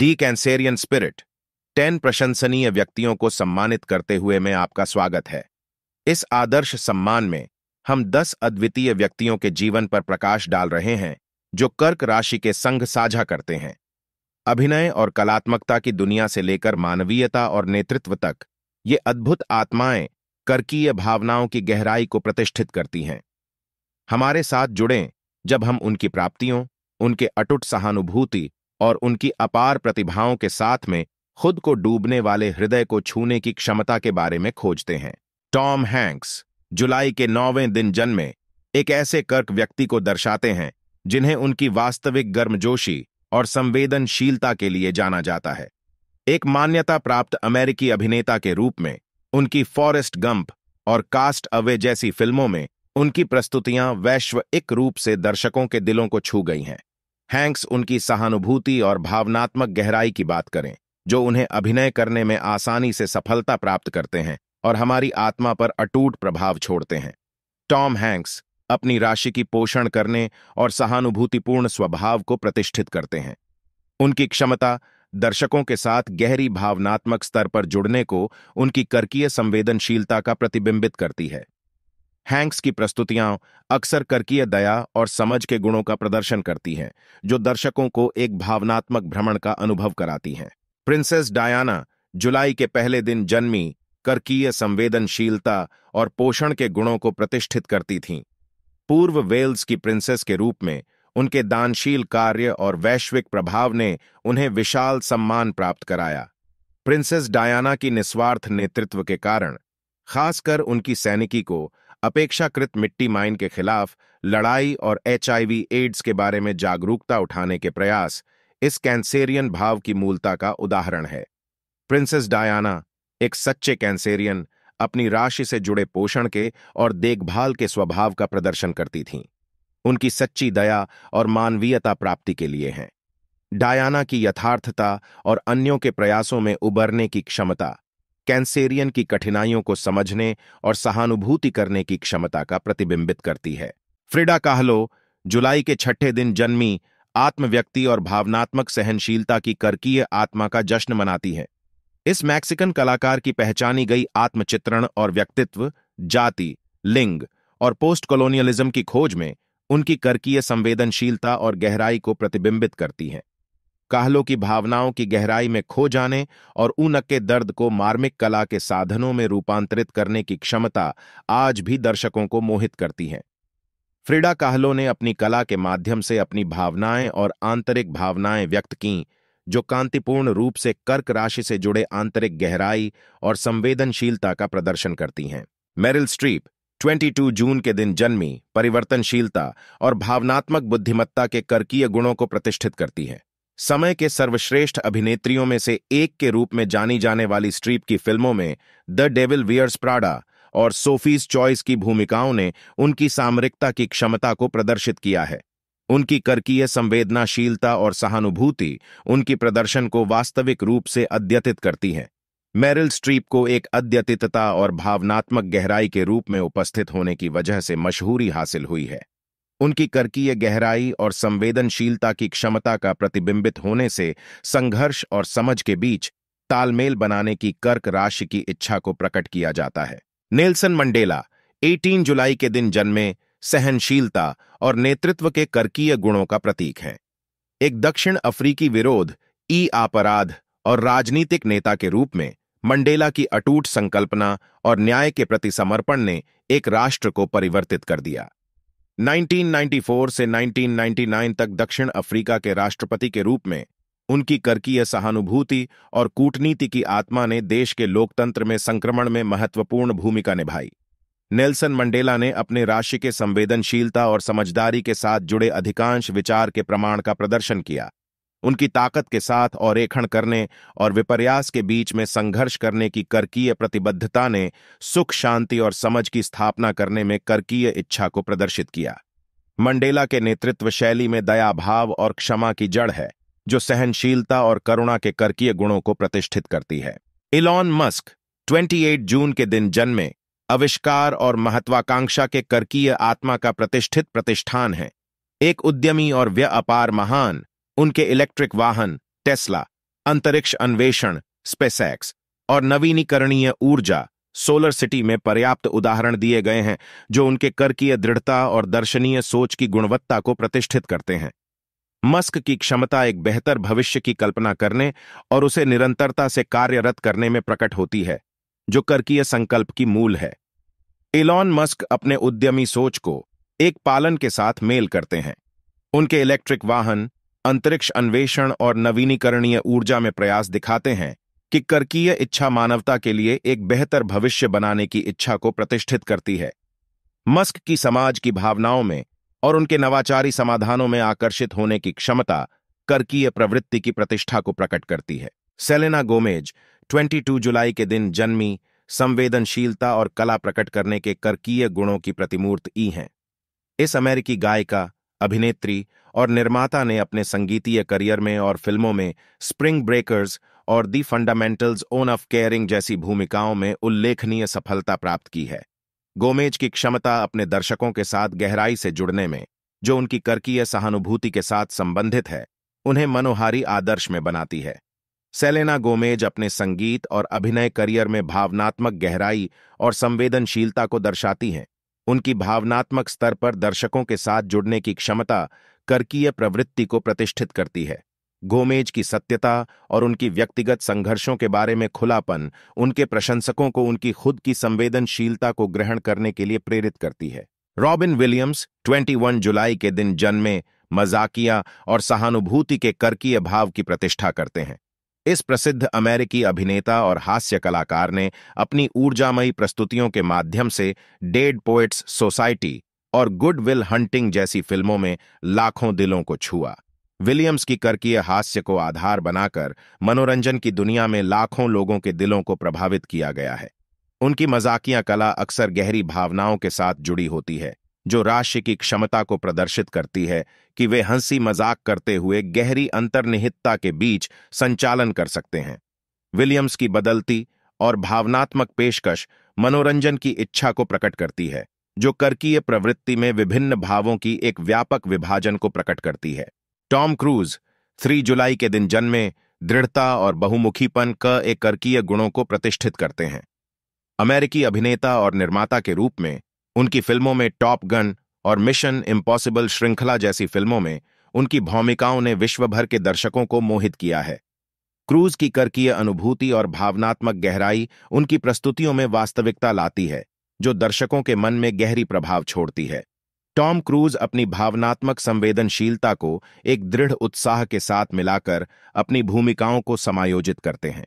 दी Cancerian spirit ten प्रशंसनीय व्यक्तियों को सम्मानित करते हुए मैं आपका स्वागत है इस आदर्श सम्मान में हम दस अद्वितीय व्यक्तियों के जीवन पर प्रकाश डाल रहे हैं जो कर्क राशि के संग साझा करते हैं अभिनय और कलात्मकता की दुनिया से लेकर मानवीयता और नेतृत्व तक ये अद्भुत आत्माएं कर्कीय भावनाओं की गहराई को प्रतिष्ठित करती हैं हमारे साथ जुड़ें जब हम उनकी प्राप्तियों उनके अटुट सहानुभूति और उनकी अपार प्रतिभाओं के साथ में खुद को डूबने वाले हृदय को छूने की क्षमता के बारे में खोजते हैं टॉम हैंक्स जुलाई के नौवें दिन जन्मे एक ऐसे कर्क व्यक्ति को दर्शाते हैं जिन्हें उनकी वास्तविक गर्मजोशी और संवेदनशीलता के लिए जाना जाता है एक मान्यता प्राप्त अमेरिकी अभिनेता के रूप में उनकी फॉरेस्ट गंप और कास्ट अवे जैसी फिल्मों में उनकी प्रस्तुतियां वैश्विक रूप से दर्शकों के दिलों को छू गई हैं हैंक्स उनकी सहानुभूति और भावनात्मक गहराई की बात करें जो उन्हें अभिनय करने में आसानी से सफलता प्राप्त करते हैं और हमारी आत्मा पर अटूट प्रभाव छोड़ते हैं टॉम हैंक्स अपनी राशि की पोषण करने और सहानुभूतिपूर्ण स्वभाव को प्रतिष्ठित करते हैं उनकी क्षमता दर्शकों के साथ गहरी भावनात्मक स्तर पर जुड़ने को उनकी करकीय संवेदनशीलता का प्रतिबिंबित करती है हैंक्स की प्रस्तुतियां अक्सर करकीय दया और समझ के गुणों का प्रदर्शन करती हैं जो दर्शकों को एक भावनात्मक भ्रमण का अनुभव कराती हैं प्रिंसेस डायना जुलाई के पहले दिन जन्मी करकीय संवेदनशीलता और पोषण के गुणों को प्रतिष्ठित करती थीं पूर्व वेल्स की प्रिंसेस के रूप में उनके दानशील कार्य और वैश्विक प्रभाव ने उन्हें विशाल सम्मान प्राप्त कराया प्रिंसेस डायना की निस्वार्थ नेतृत्व के कारण खासकर उनकी सैनिकी को अपेक्षाकृत मिट्टी माइन के खिलाफ लड़ाई और एचआईवी एड्स के बारे में जागरूकता उठाने के प्रयास इस कैंसेरियन भाव की मूलता का उदाहरण है प्रिंसेस डायाना एक सच्चे कैंसेरियन अपनी राशि से जुड़े पोषण के और देखभाल के स्वभाव का प्रदर्शन करती थीं उनकी सच्ची दया और मानवीयता प्राप्ति के लिए हैं डायाना की यथार्थता और अन्यों के प्रयासों में उबरने की क्षमता कैंसेरियन की कठिनाइयों को समझने और सहानुभूति करने की क्षमता का प्रतिबिंबित करती है फ्रिडा काहलो जुलाई के छठे दिन जन्मी आत्मव्यक्ति और भावनात्मक सहनशीलता की करकीय आत्मा का जश्न मनाती है इस मैक्सिकन कलाकार की पहचानी गई आत्मचित्रण और व्यक्तित्व जाति लिंग और पोस्ट कॉलोनियलिज्म की खोज में उनकी करकीय संवेदनशीलता और गहराई को प्रतिबिंबित करती हैं काहलों की भावनाओं की गहराई में खो जाने और ऊनक के दर्द को मार्मिक कला के साधनों में रूपांतरित करने की क्षमता आज भी दर्शकों को मोहित करती है फ्रीडा काहलो ने अपनी कला के माध्यम से अपनी भावनाएं और आंतरिक भावनाएं व्यक्त कीं जो कांतिपूर्ण रूप से कर्क राशि से जुड़े आंतरिक गहराई और संवेदनशीलता का प्रदर्शन करती हैं मेरिल स्ट्रीप 22 जून के दिन जन्मी परिवर्तनशीलता और भावनात्मक बुद्धिमत्ता के कर्कीय गुणों को प्रतिष्ठित करती है समय के सर्वश्रेष्ठ अभिनेत्रियों में से एक के रूप में जानी जाने वाली स्ट्रीप की फिल्मों में द डेविल वियर्स प्राडा और सोफीज चॉइस की भूमिकाओं ने उनकी सामरिकता की क्षमता को प्रदर्शित किया है उनकी करकीय संवेदनाशीलता और सहानुभूति उनकी प्रदर्शन को वास्तविक रूप से अद्यतित करती है मेरिल स्ट्रीप को एक अद्यतितता और भावनात्मक गहराई के रूप में उपस्थित होने की वजह से मशहूरी हासिल हुई है उनकी करकीय गहराई और संवेदनशीलता की क्षमता का प्रतिबिंबित होने से संघर्ष और समझ के बीच तालमेल बनाने की कर्क राशि की इच्छा को प्रकट किया जाता है नेल्सन मंडेला 18 जुलाई के दिन जन्मे सहनशीलता और नेतृत्व के करकीय गुणों का प्रतीक हैं एक दक्षिण अफ्रीकी विरोध ई अपराध और राजनीतिक नेता के रूप में मंडेला की अटूट संकल्पना और न्याय के प्रति समर्पण ने एक राष्ट्र को परिवर्तित कर दिया 1994 से 1999 तक दक्षिण अफ्रीका के राष्ट्रपति के रूप में उनकी करकीय सहानुभूति और कूटनीति की आत्मा ने देश के लोकतंत्र में संक्रमण में महत्वपूर्ण भूमिका निभाई नेल्सन मंडेला ने अपने राशि के संवेदनशीलता और समझदारी के साथ जुड़े अधिकांश विचार के प्रमाण का प्रदर्शन किया उनकी ताकत के साथ और करने और विपर्यास के बीच में संघर्ष करने की करकीय प्रतिबद्धता ने सुख शांति और समझ की स्थापना करने में करकीय इच्छा को प्रदर्शित किया मंडेला के नेतृत्व शैली में दया भाव और क्षमा की जड़ है जो सहनशीलता और करुणा के करकीय गुणों को प्रतिष्ठित करती है इलॉन मस्क 28 जून के दिन जन्मे अविष्कार और महत्वाकांक्षा के करकीय आत्मा का प्रतिष्ठित प्रतिष्ठान है एक उद्यमी और व्य अपार महान उनके इलेक्ट्रिक वाहन टेस्ला अंतरिक्ष अन्वेषण स्पेसैक्स और नवीनीकरणीय ऊर्जा सोलर सिटी में पर्याप्त उदाहरण दिए गए हैं जो उनके की दृढ़ता और दर्शनीय सोच की गुणवत्ता को प्रतिष्ठित करते हैं मस्क की क्षमता एक बेहतर भविष्य की कल्पना करने और उसे निरंतरता से कार्यरत करने में प्रकट होती है जो करकीय संकल्प की मूल है इलॉन मस्क अपने उद्यमी सोच को एक पालन के साथ मेल करते हैं उनके इलेक्ट्रिक वाहन अंतरिक्ष अन्वेषण और नवीनीकरणीय ऊर्जा में प्रयास दिखाते हैं कि करकीय इच्छा मानवता के लिए एक बेहतर भविष्य बनाने की इच्छा को प्रतिष्ठित करती है मस्क की समाज की भावनाओं में और उनके नवाचारी समाधानों में आकर्षित होने की क्षमता करकीय प्रवृत्ति की प्रतिष्ठा को प्रकट करती है सेलेना गोमेज 22 जुलाई के दिन जन्मी संवेदनशीलता और कला प्रकट करने के करकीय गुणों की प्रतिमूर्त ई हैं इस अमेरिकी गायिका अभिनेत्री और निर्माता ने अपने संगीतीय करियर में और फिल्मों में स्प्रिंग ब्रेकर्स और The Fundamentals on of Caring जैसी भूमिकाओं में उल्लेखनीय सफलता प्राप्त की है गोमेज की क्षमता अपने दर्शकों के साथ गहराई से जुड़ने में जो उनकी करकीय सहानुभूति के साथ संबंधित है उन्हें मनोहारी आदर्श में बनाती है सेलेना गोमेज अपने संगीत और अभिनय करियर में भावनात्मक गहराई और संवेदनशीलता को दर्शाती हैं उनकी भावनात्मक स्तर पर दर्शकों के साथ जुड़ने की क्षमता करकीय प्रवृत्ति को प्रतिष्ठित करती है गोमेज की सत्यता और उनकी व्यक्तिगत संघर्षों के बारे में खुलापन उनके प्रशंसकों को उनकी खुद की संवेदनशीलता को ग्रहण करने के लिए प्रेरित करती है रॉबिन विलियम्स 21 जुलाई के दिन जन्मे मजाकिया और सहानुभूति के करकीय भाव की प्रतिष्ठा करते हैं इस प्रसिद्ध अमेरिकी अभिनेता और हास्य कलाकार ने अपनी ऊर्जामयी प्रस्तुतियों के माध्यम से डेड पोएट्स सोसाइटी और गुड विल हंटिंग जैसी फिल्मों में लाखों दिलों को छुआ विलियम्स की करकीय हास्य को आधार बनाकर मनोरंजन की दुनिया में लाखों लोगों के दिलों को प्रभावित किया गया है उनकी मजाकिया कला अक्सर गहरी भावनाओं के साथ जुड़ी होती है जो राष्ट्र की क्षमता को प्रदर्शित करती है कि वे हंसी मजाक करते हुए गहरी अंतर्निहितता के बीच संचालन कर सकते हैं विलियम्स की बदलती और भावनात्मक पेशकश मनोरंजन की इच्छा को प्रकट करती है जो करकीय प्रवृत्ति में विभिन्न भावों की एक व्यापक विभाजन को प्रकट करती है टॉम क्रूज थ्री जुलाई के दिन जन्मे दृढ़ता और बहुमुखीपन क एक करकीय गुणों को प्रतिष्ठित करते हैं अमेरिकी अभिनेता और निर्माता के रूप में उनकी फिल्मों में टॉप गन और मिशन इम्पॉसिबल श्रृंखला जैसी फिल्मों में उनकी भूमिकाओं ने विश्व भर के दर्शकों को मोहित किया है क्रूज की करकीय अनुभूति और भावनात्मक गहराई उनकी प्रस्तुतियों में वास्तविकता लाती है जो दर्शकों के मन में गहरी प्रभाव छोड़ती है टॉम क्रूज अपनी भावनात्मक संवेदनशीलता को एक दृढ़ उत्साह के साथ मिलाकर अपनी भूमिकाओं को समायोजित करते हैं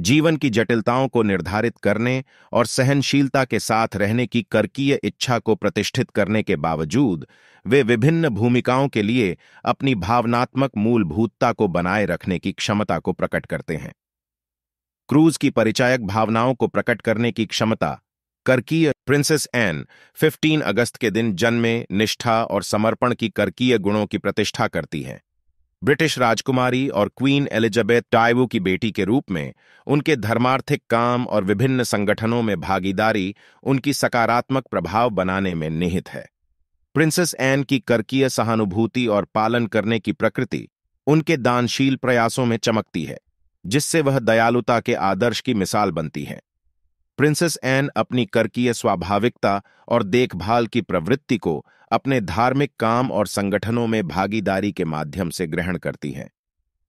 जीवन की जटिलताओं को निर्धारित करने और सहनशीलता के साथ रहने की करकीय इच्छा को प्रतिष्ठित करने के बावजूद वे विभिन्न भूमिकाओं के लिए अपनी भावनात्मक मूलभूतता को बनाए रखने की क्षमता को प्रकट करते हैं क्रूज की परिचायक भावनाओं को प्रकट करने की क्षमता करकीय प्रिंसेस एन 15 अगस्त के दिन जन्मे निष्ठा और समर्पण की करकीय गुणों की प्रतिष्ठा करती हैं ब्रिटिश राजकुमारी और क्वीन एलिजाबेथ डायवू की बेटी के रूप में उनके धर्मार्थिक काम और विभिन्न संगठनों में भागीदारी उनकी सकारात्मक प्रभाव बनाने में निहित है प्रिंसेस एन की करकीय सहानुभूति और पालन करने की प्रकृति उनके दानशील प्रयासों में चमकती है जिससे वह दयालुता के आदर्श की मिसाल बनती है प्रिंसेस एन अपनी करकीय स्वाभाविकता और देखभाल की प्रवृत्ति को अपने धार्मिक काम और संगठनों में भागीदारी के माध्यम से ग्रहण करती हैं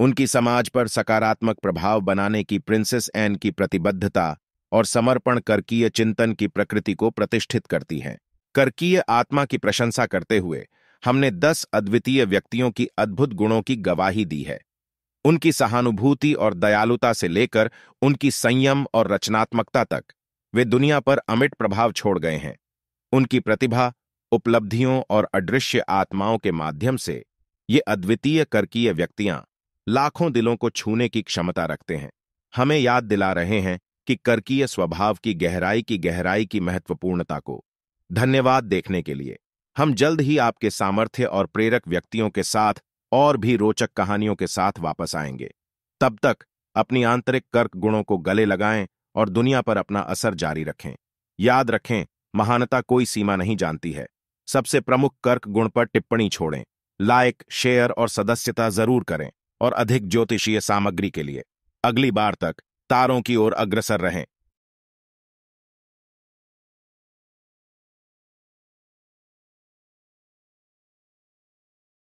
उनकी समाज पर सकारात्मक प्रभाव बनाने की प्रिंसेस एन की प्रतिबद्धता और समर्पण करकीय चिंतन की प्रकृति को प्रतिष्ठित करती हैं करकीय आत्मा की प्रशंसा करते हुए हमने दस अद्वितीय व्यक्तियों की अद्भुत गुणों की गवाही दी है उनकी सहानुभूति और दयालुता से लेकर उनकी संयम और रचनात्मकता तक वे दुनिया पर अमिट प्रभाव छोड़ गए हैं उनकी प्रतिभा उपलब्धियों और अदृश्य आत्माओं के माध्यम से ये अद्वितीय करकीय व्यक्तियां लाखों दिलों को छूने की क्षमता रखते हैं हमें याद दिला रहे हैं कि करकीय स्वभाव की गहराई की गहराई की महत्वपूर्णता को धन्यवाद देखने के लिए हम जल्द ही आपके सामर्थ्य और प्रेरक व्यक्तियों के साथ और भी रोचक कहानियों के साथ वापस आएंगे तब तक अपनी आंतरिक कर्क गुणों को गले लगाएं और दुनिया पर अपना असर जारी रखें याद रखें महानता कोई सीमा नहीं जानती है सबसे प्रमुख कर्क गुण पर टिप्पणी छोड़ें लाइक शेयर और सदस्यता जरूर करें और अधिक ज्योतिषीय सामग्री के लिए अगली बार तक तारों की ओर अग्रसर रहें